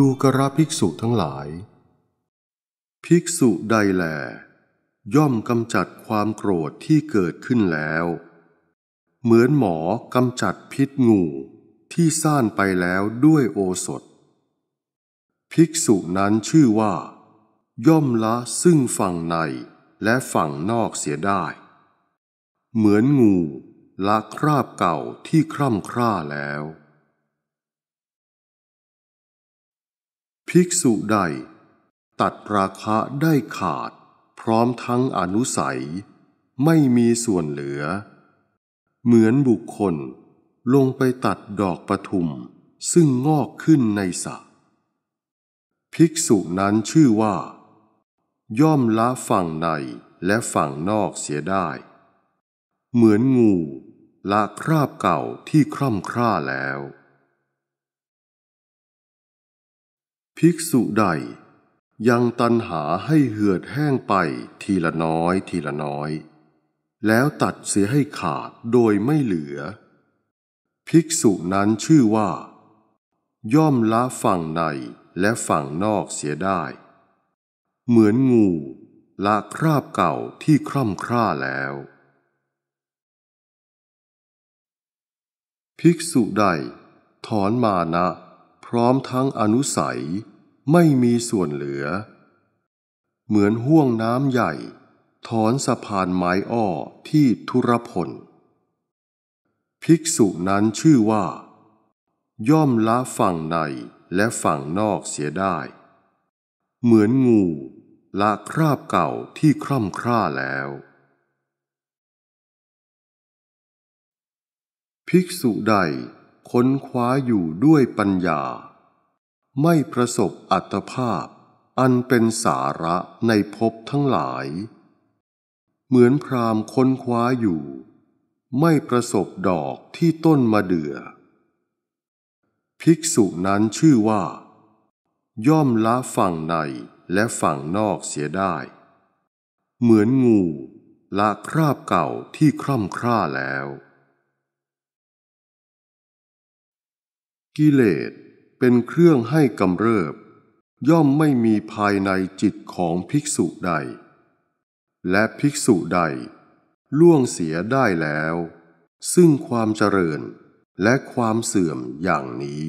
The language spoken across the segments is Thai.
ดูกระภิกษุทั้งหลาย ภิกษุใดแล ย่อมกำจัดความโกรธที่เกิดขึ้นแล้ว เหมือนหมอกำจัดพิษงูที่ซ่านไปแล้วด้วยโอสถ ภิกษุนั้นชื่อว่า ย่อมละซึ่งฝั่งในและฝั่งนอกเสียได้ เหมือนงูละคราบเก่าที่คร่ำคร่าแล้วภิกษุใด ตัดราคะได้ขาด พร้อมทั้งอนุสัย ไม่มีส่วนเหลือ เหมือนบุคคลลงไปตัดดอกปทุม ซึ่งงอกขึ้นในสระภิกษุนั้นชื่อว่า ย่อมละฝั่งในและฝั่งนอกเสียได้ เหมือนงูละคราบเก่าที่คร่ำคร่าแล้วภิกษุใด ยังตันหาให้เหือดแห้งไปทีละน้อยทีละน้อย แล้วตัดเสียให้ขาดโดยไม่เหลือ ภิกษุนั้นชื่อว่า ย่อมละฝั่งในและฝั่งนอกเสียได้ เหมือนงูละคราบเก่าที่คร่ำคร่าแล้ว ภิกษุใด ถอนมานะร้อมทั้งอนุสัยไม่มีส่วนเหลือ เหมือนห่วงน้ำใหญ่ ถอนสะพานไม้อ้อที่ทุรพลภิกษุนั้นชื่อว่า ย่อมละฝั่งในและฝั่งนอกเสียได้ เหมือนงูละคราบเก่าที่คร่ำคร่าแล้ว ภิกษุใดค้นคว้าอยู่ด้วยปัญญาไม่ประสบอัตภาพ อันเป็นสาระในภพทั้งหลาย เหมือนพรามค้นคว้าอยู่ ไม่ประสบดอกที่ต้นมาเดือ ภิกษุนั้นชื่อว่า ย่อมละฝั่งในและฝั่งนอกเสียได้ เหมือนงูละคราบเก่าที่คร่ำคร่าแล้ว กิเลสเป็นเครื่องให้กำเริบ ย่อมไม่มีภายในจิตของภิกษุใด และภิกษุใด ล่วงเสียได้แล้ว ซึ่งความเจริญและความเสื่อมอย่างนี้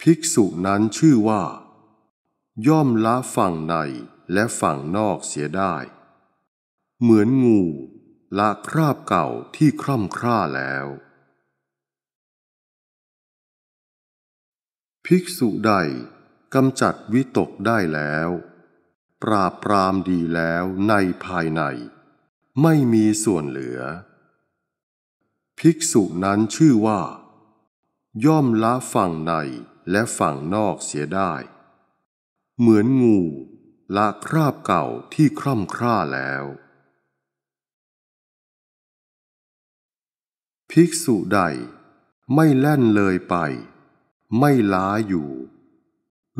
ภิกษุนั้นชื่อว่า ย่อมละฝั่งในและฝั่งนอกเสียได้ เหมือนงูละคราบเก่าที่คร่ำคร่าแล้วภิกษุใดกำจัดวิตกได้แล้ว ปราบปรามดีแล้วในภายใน ไม่มีส่วนเหลือ ภิกษุนั้นชื่อว่า ย่อมละฝั่งในและฝั่งนอกเสียได้ เหมือนงูละคราบเก่าที่คร่ำคร่าแล้ว ภิกษุใดไม่แล่นเลยไปไม่ล้าอยู่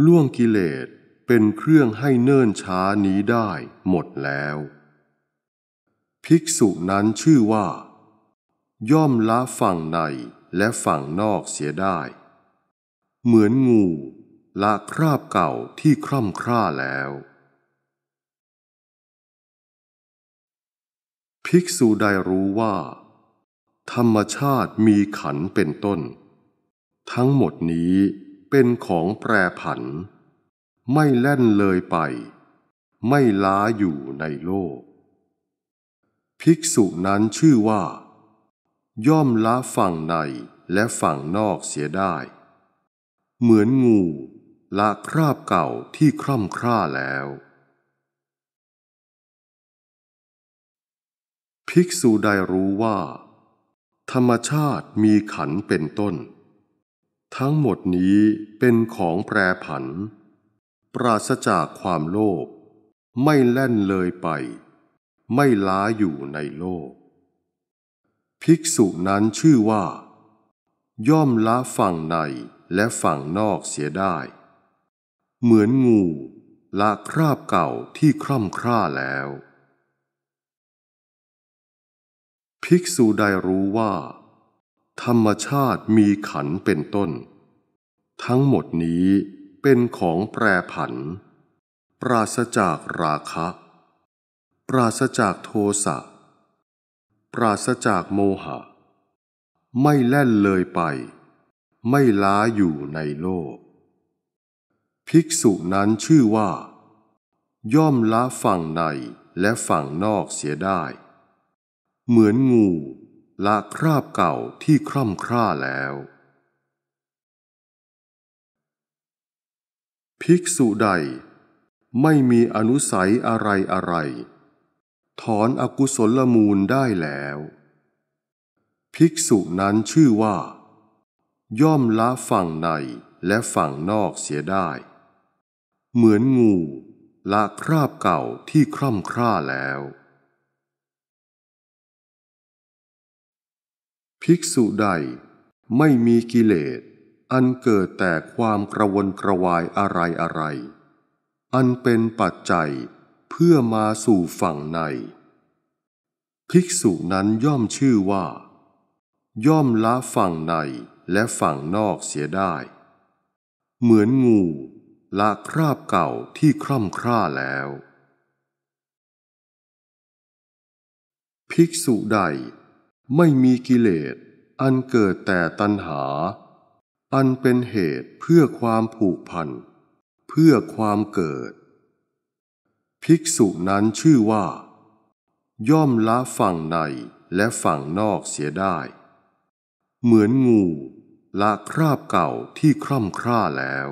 ล่วงกิเลสเป็นเครื่องให้เนิ่นช้านี้ได้หมดแล้ว ภิกษุนั้นชื่อว่า ย่อมละฝั่งในและฝั่งนอกเสียได้ เหมือนงูละคราบเก่าที่คร่ำคร่าแล้ว ภิกษุได้รู้ว่า ธรรมชาติมีขันเป็นต้นทั้งหมดนี้เป็นของแปรผัน ไม่แล่นเลยไป ไม่ล้าอยู่ในโลก ภิกษุนั้นชื่อว่า ย่อมละฝั่งในและฝั่งนอกเสียได้ เหมือนงูละคราบเก่าที่คร่ำคร่าแล้ว ภิกษุได้รู้ว่า ธรรมชาติมีขันเป็นต้นทั้งหมดนี้เป็นของแปรผัน ปราศจากความโลภไม่แล่นเลยไป ไม่ล้าอยู่ในโลก ภิกษุนั้นชื่อว่า ย่อมละฝั่งในและฝั่งนอกเสียได้ เหมือนงูละคราบเก่าที่คร่ำคร่าแล้ว ภิกษุได้รู้ว่าธรรมชาติมีขันเป็นต้น ทั้งหมดนี้เป็นของแปรผัน ปราศจากราคะ ปราศจากโทสะปราศจากโมหะ ไม่แล่นเลยไป ไม่ล้าอยู่ในโลก ภิกษุนั้นชื่อว่า ย่อมละฝั่งในและฝั่งนอกเสียได้ เหมือนงูละคราบเก่าที่คร่ำคร่าแล้ว ภิกษุใด ไม่มีอนุสัยอะไรอะไร ถอนอกุศลมูลได้แล้ว ภิกษุนั้นชื่อว่า ย่อมละฝั่งในและฝั่งนอกเสียได้ เหมือนงู ละคราบเก่าที่คร่ำคร่าแล้วภิกษุใดไม่มีกิเลสอันเกิดแต่ความกระวนกระวายอะไรอะไร อันเป็นปัจจัยเพื่อมาสู่ฝั่งใน ภิกษุนั้นย่อมชื่อว่า ย่อมละฝั่งในและฝั่งนอกเสียได้ เหมือนงูละคราบเก่าที่คร่ำคร่าแล้ว ภิกษุใดไม่มีกิเลส อันเกิดแต่ตัณหา อันเป็นเหตุเพื่อความผูกพัน เพื่อความเกิด ภิกษุนั้นชื่อว่า ย่อมละฝั่งในและฝั่งนอกเสียได้ เหมือนงู ละคราบเก่าที่คร่ำคร่าแล้ว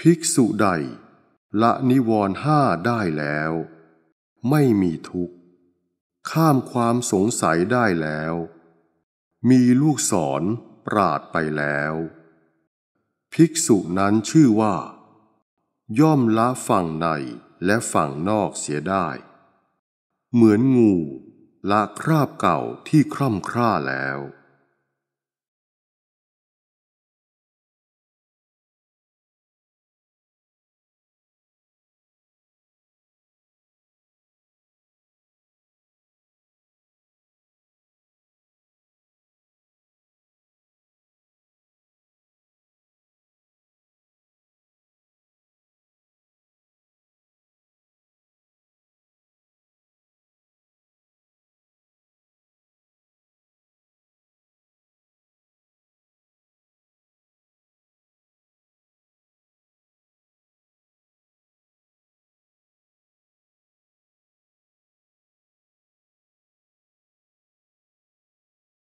ภิกษุใด ละนิวรห้าได้แล้วไม่มีทุกข์ข้ามความสงสัยได้แล้ว มีลูกศรปราดไปแล้ว ภิกษุนั้นชื่อว่า ย่อมละฝั่งในและฝั่งนอกเสียได้ เหมือนงูละคราบเก่าที่คร่ำคร่าแล้ว